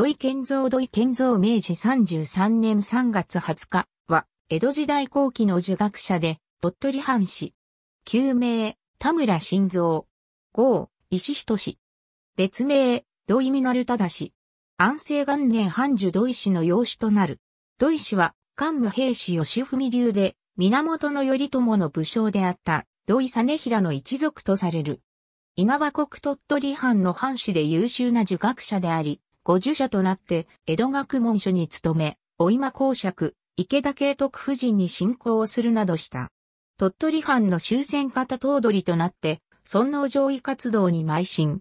土井健造土井健造明治33年3月20日は、江戸時代後期の儒学者で、鳥取藩士。旧名、田村新造。号、石人氏。別名、土井実忠氏。安政元年藩主土井氏の養子となる。土井氏は、官武兵士吉文流で、源頼朝の武将であった土井実平の一族とされる。稲葉国鳥取藩の藩士で優秀な儒学者であり、五住社となって、江戸学問所に勤め、お今公爵、池田慶徳夫人に進行をするなどした。鳥取藩の終戦方頭取となって、尊王攘夷活動に邁進。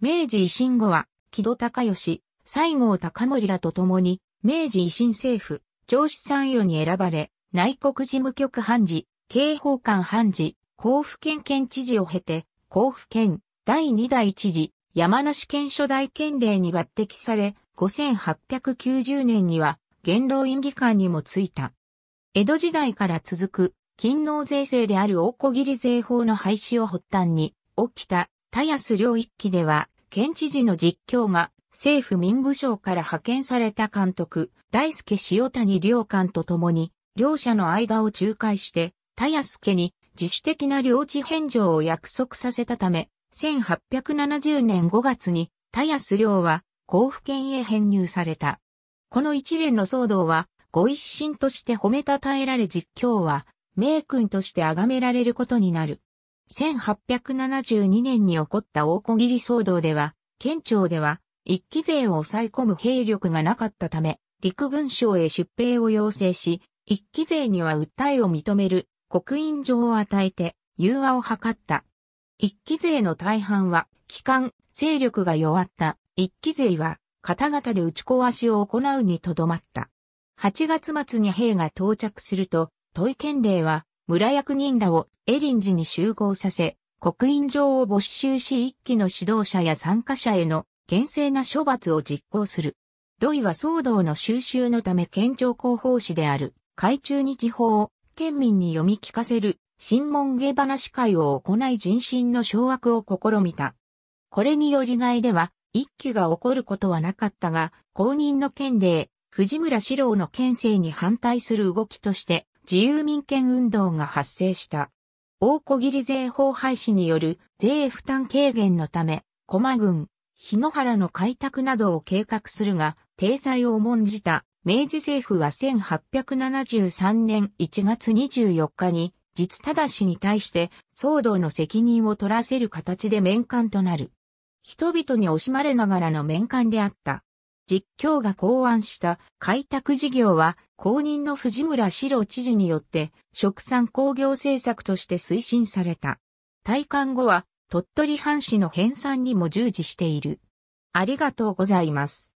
明治維新後は、木戸孝義、西郷隆盛らと共に、明治維新政府、長子参与に選ばれ、内国事務局判事、刑法官判事、甲府県県知事を経て、甲府県第二代知事、山梨県初代県令に抜擢され、5890年には元老院議官にもついた。江戸時代から続く、勤労税制である大小切税法の廃止を発端に、起きた、田安領一揆では、県知事の実況が、政府民部省から派遣された監督、大助塩谷良官と共に、両者の間を仲介して、田安家に自主的な領地返上を約束させたため、1870年5月に、田安領は、甲府県へ編入された。この一連の騒動は、ご一心として褒めたたえられ実況は、名君として崇められることになる。1872年に起こった大小切騒動では、県庁では、一期税を抑え込む兵力がなかったため、陸軍省へ出兵を要請し、一期税には訴えを認める、刻印状を与えて、融和を図った。一期勢の大半は、機関、勢力が弱った一期勢は、方々で打ち壊しを行うにとどまった。8月末に兵が到着すると、都井県令は、村役人らをエリンジに集合させ、国印上を没収し一期の指導者や参加者への厳正な処罰を実行する。土井は騒動の収集のため県庁広報誌である、海中日報を県民に読み聞かせる新門下話会を行い人心の掌握を試みた。これにより外では、一揆が起こることはなかったが、公認の権令、藤村史郎の県政に反対する動きとして、自由民権運動が発生した。大小切税法廃止による税負担軽減のため、駒郡、日野原の開拓などを計画するが、体裁を重んじた明治政府は1873年1月24日に実ただしに対して騒動の責任を取らせる形で面官となる。人々に惜しまれながらの面官であった。実況が考案した開拓事業は公認の藤村四郎知事によって食産工業政策として推進された。退官後は鳥取藩士の編纂にも従事している。ありがとうございます。